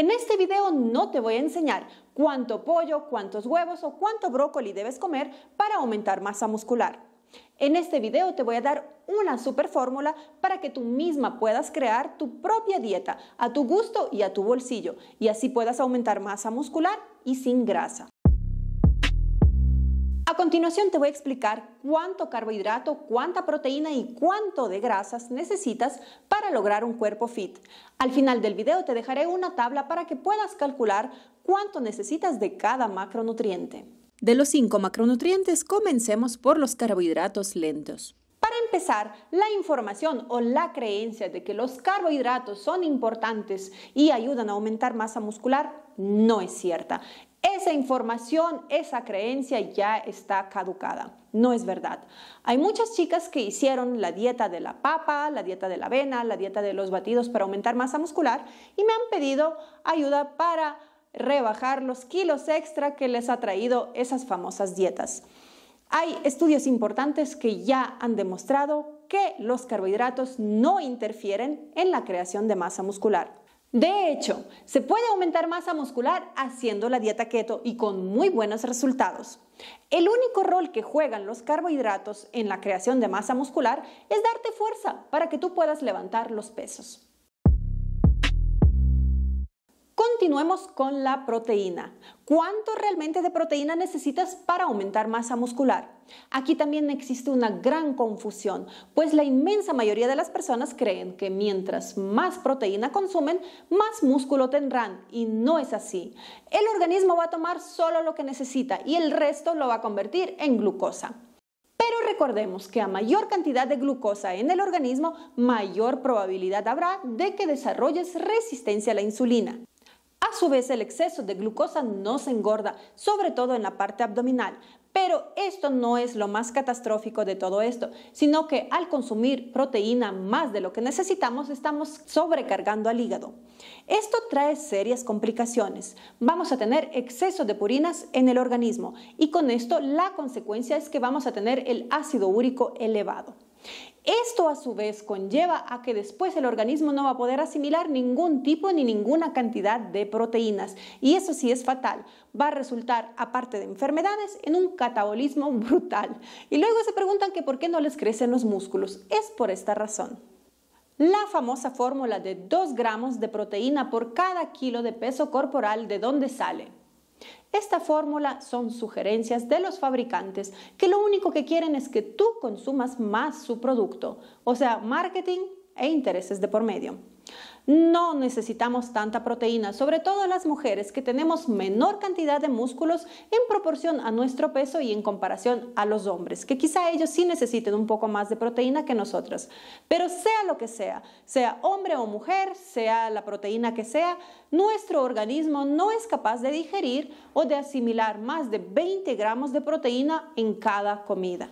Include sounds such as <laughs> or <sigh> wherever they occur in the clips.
En este video no te voy a enseñar cuánto pollo, cuántos huevos o cuánto brócoli debes comer para aumentar masa muscular. En este video te voy a dar una super fórmula para que tú misma puedas crear tu propia dieta a tu gusto y a tu bolsillo y así puedas aumentar masa muscular y sin grasa. A continuación te voy a explicar cuánto carbohidrato, cuánta proteína y cuánto de grasas necesitas para lograr un cuerpo fit. Al final del video te dejaré una tabla para que puedas calcular cuánto necesitas de cada macronutriente. De los cinco macronutrientes, comencemos por los carbohidratos lentos. Para empezar, la información o la creencia de que los carbohidratos son importantes y ayudan a aumentar masa muscular no es cierta esa información, esa creencia ya está caducada. No es verdad. Hay muchas chicas que hicieron la dieta de la papa, la dieta de la avena, la dieta de los batidos para aumentar masa muscular y me han pedido ayuda para rebajar los kilos extra que les ha traído esas famosas dietas. Hay estudios importantes que ya han demostrado que los carbohidratos no interfieren en la creación de masa muscular. De hecho, se puede aumentar masa muscular haciendo la dieta keto y con muy buenos resultados. El único rol que juegan los carbohidratos en la creación de masa muscular es darte fuerza para que tú puedas levantar los pesos. Continuemos con la proteína. ¿Cuánto realmente de proteína necesitas para aumentar masa muscular? Aquí también existe una gran confusión, pues la inmensa mayoría de las personas creen que mientras más proteína consumen, más músculo tendrán, y no es así. El organismo va a tomar solo lo que necesita y el resto lo va a convertir en glucosa. Pero recordemos que a mayor cantidad de glucosa en el organismo, mayor probabilidad habrá de que desarrolles resistencia a la insulina. A su vez, el exceso de glucosa no se engorda, sobre todo en la parte abdominal. Pero esto no es lo más catastrófico de todo esto, sino que al consumir proteína más de lo que necesitamos, estamos sobrecargando al hígado. Esto trae serias complicaciones. Vamos a tener exceso de purinas en el organismo y con esto la consecuencia es que vamos a tener el ácido úrico elevado. Esto a su vez conlleva a que después el organismo no va a poder asimilar ningún tipo ni ninguna cantidad de proteínas y eso sí es fatal. Va a resultar, aparte de enfermedades, en un catabolismo <laughs> brutal. Y luego se preguntan que por qué no les crecen los músculos. Es por esta razón. La famosa fórmula de 2 gramos de proteína por cada kilo de peso corporal, ¿de dónde sale? Esta fórmula son sugerencias de los fabricantes que lo único que quieren es que tú consumas más su producto, o sea, marketing e intereses de por medio no necesitamos tanta proteína, sobre todo las mujeres que tenemos menor cantidad de músculos en proporción a nuestro peso y en comparación a los hombres, que quizá ellos sí necesiten un poco más de proteína que nosotras. Pero sea lo que sea, sea hombre o mujer, sea la proteína que sea, nuestro organismo no es capaz de digerir o de asimilar más de 20 gramos de proteína en cada comida.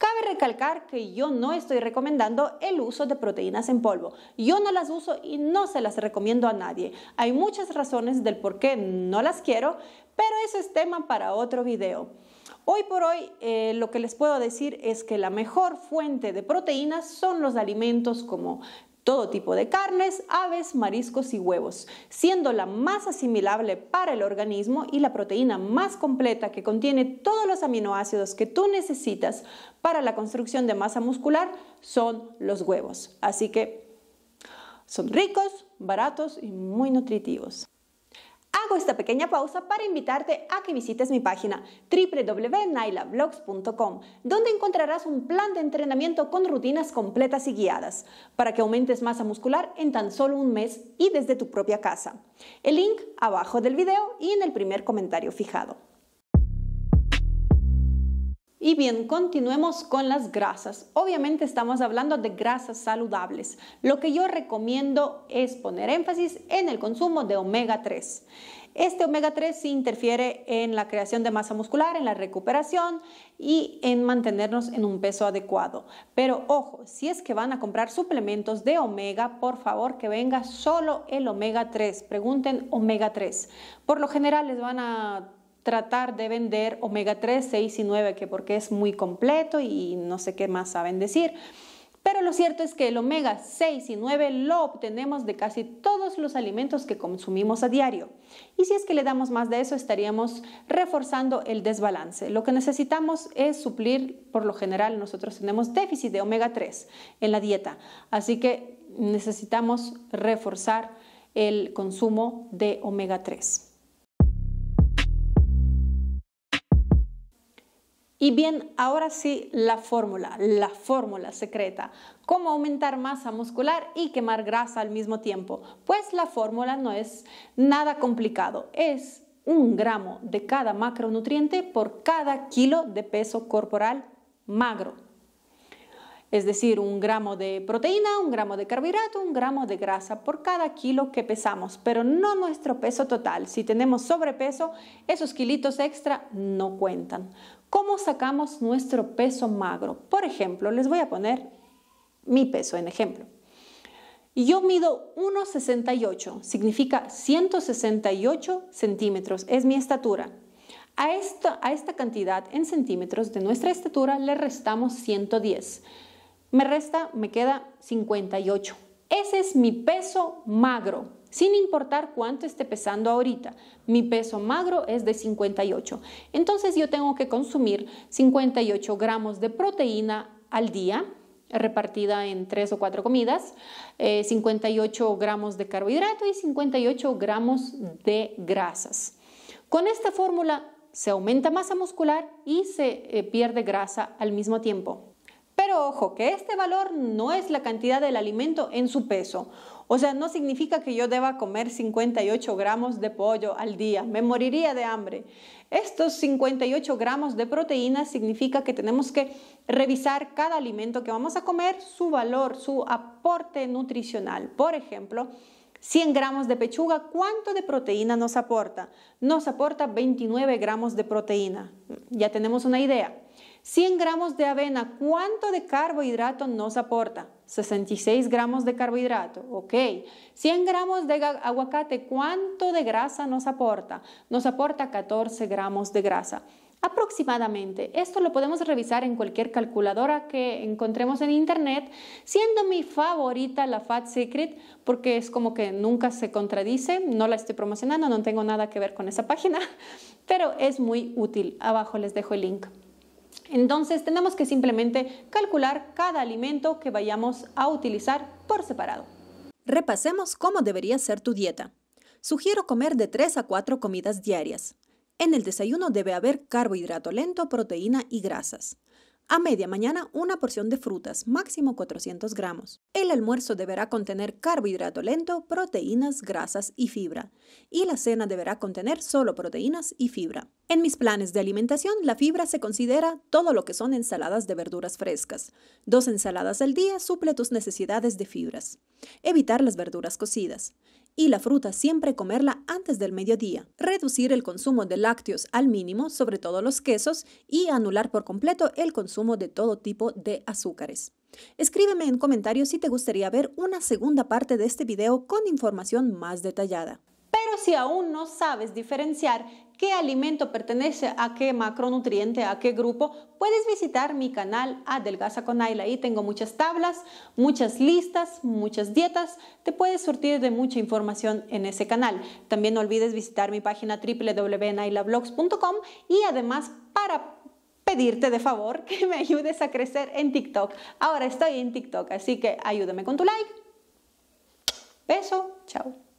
Cabe recalcar que yo no estoy recomendando el uso de proteínas en polvo. Yo no las uso y no se las recomiendo a nadie. Hay muchas razones del por qué no las quiero, pero eso es tema para otro video. Hoy por hoy eh, lo que les puedo decir es que la mejor fuente de proteínas son los alimentos como todo tipo de carnes, aves, mariscos y huevos, siendo la más asimilable para el organismo y la proteína más completa que contiene todos los aminoácidos que tú necesitas para la construcción de masa muscular son los huevos. Así que son ricos, baratos y muy nutritivos. Hago esta pequeña pausa para invitarte a que visites mi página www.nailablogs.com, donde encontrarás un plan de entrenamiento con rutinas completas y guiadas para que aumentes masa muscular en tan solo un mes y desde tu propia casa. El link abajo del video y en el primer comentario fijado. Y bien, continuemos con las grasas. Obviamente estamos hablando de grasas saludables. Lo que yo recomiendo es poner énfasis en el consumo de omega 3. Este omega 3 sí interfiere en la creación de masa muscular, en la recuperación y en mantenernos en un peso adecuado. Pero ojo, si es que van a comprar suplementos de omega, por favor que venga solo el omega 3. Pregunten omega 3. Por lo general les van a tratar de vender omega 3, 6 y 9, que porque es muy completo y no sé qué más saben decir. Pero lo cierto es que el omega 6 y 9 lo obtenemos de casi todos los alimentos que consumimos a diario. Y si es que le damos más de eso, estaríamos reforzando el desbalance. Lo que necesitamos es suplir, por lo general nosotros tenemos déficit de omega 3 en la dieta. Así que necesitamos reforzar el consumo de omega 3. Y bien, ahora sí, la fórmula, la fórmula secreta. ¿Cómo aumentar masa muscular y quemar grasa al mismo tiempo? Pues la fórmula no es nada complicado, es un gramo de cada macronutriente por cada kilo de peso corporal magro es decir, un gramo de proteína, un gramo de carbohidrato, un gramo de grasa por cada kilo que pesamos, pero no nuestro peso total. Si tenemos sobrepeso, esos kilitos extra no cuentan. ¿Cómo sacamos nuestro peso magro? Por ejemplo, les voy a poner mi peso en ejemplo. Yo mido 1,68, significa 168 centímetros, es mi estatura. A esta, a esta cantidad en centímetros de nuestra estatura le restamos 110 me resta, me queda 58. Ese es mi peso magro, sin importar cuánto esté pesando ahorita. Mi peso magro es de 58. Entonces yo tengo que consumir 58 gramos de proteína al día repartida en tres o cuatro comidas, 58 eh, gramos de carbohidrato y 58 gramos de grasas. Con esta fórmula se aumenta masa muscular y se eh, pierde grasa al mismo tiempo. Pero ojo, que este valor no es la cantidad del alimento en su peso. O sea, no significa que yo deba comer 58 gramos de pollo al día, me moriría de hambre. Estos 58 gramos de proteína significa que tenemos que revisar cada alimento que vamos a comer, su valor, su aporte nutricional. Por ejemplo, 100 gramos de pechuga, ¿cuánto de proteína nos aporta? Nos aporta 29 gramos de proteína. Ya tenemos una idea. 100 gramos de avena, ¿cuánto de carbohidrato nos aporta? 66 gramos de carbohidrato, ok. 100 gramos de aguacate, ¿cuánto de grasa nos aporta? Nos aporta 14 gramos de grasa. Aproximadamente, esto lo podemos revisar en cualquier calculadora que encontremos en internet, siendo mi favorita la Fat Secret porque es como que nunca se contradice, no la estoy promocionando, no tengo nada que ver con esa página, <laughs> pero es muy útil. Abajo les dejo el link. Entonces tenemos que simplemente calcular cada alimento que vayamos a utilizar por separado. Repasemos cómo debería ser tu dieta. Sugiero comer de 3 a 4 comidas diarias. En el desayuno debe haber carbohidrato lento, proteína y grasas. A media mañana, una porción de frutas, máximo 400 gramos. El almuerzo deberá contener carbohidrato lento, proteínas, grasas y fibra. Y la cena deberá contener solo proteínas y fibra. En mis planes de alimentación, la fibra se considera todo lo que son ensaladas de verduras frescas. Dos ensaladas al día suple tus necesidades de fibras. Evitar las verduras cocidas y la fruta siempre comerla antes del mediodía, reducir el consumo de lácteos al mínimo, sobre todo los quesos, y anular por completo el consumo de todo tipo de azúcares. Escríbeme en comentarios si te gustaría ver una segunda parte de este video con información más detallada. Pero si aún no sabes diferenciar qué alimento pertenece a qué macronutriente, a qué grupo, puedes visitar mi canal Adelgaza con Ayla. Ahí tengo muchas tablas, muchas listas, muchas dietas. Te puedes surtir de mucha información en ese canal. También no olvides visitar mi página www.nailablogs.com y además para pedirte de favor <laughs> que me ayudes a crecer en TikTok. Ahora estoy en TikTok, así que ayúdame con tu like. Beso, chao.